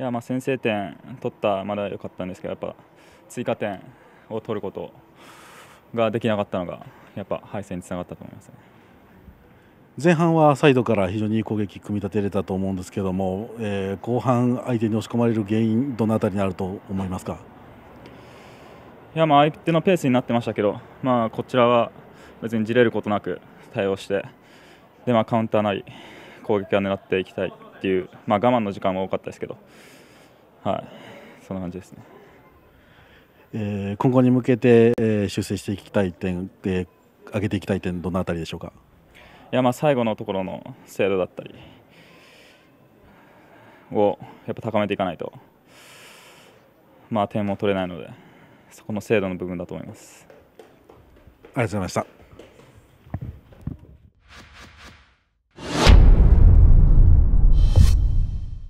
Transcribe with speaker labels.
Speaker 1: いやまあ先制点取ったまだ良かったんですけどやっぱ追加点を取ることができなかったのがやっぱ敗戦につながったと思います、ね、
Speaker 2: 前半はサイドから非常にいい攻撃組み立てれたと思うんですけども、えー、後半相手に押し込まれる原因どのあたりにあると思いますか
Speaker 1: いやまあ相手のペースになってましたけど、まあ、こちらは別にじれることなく対応してで、まあ、カウンターなり攻撃は狙っていきたいっていう、まあ、我慢の時間も多かったですけど、はい、そんな感じですね。
Speaker 2: えー、今後に向けて、えー、修正していきたい点、えー、上げていきたい点、どのあたりでしょうか
Speaker 1: いやまあ最後のところの精度だったりをやっぱ高めていかないと、まあ、点も取れないので、そこの精度の部分だと思います。ありがとうございました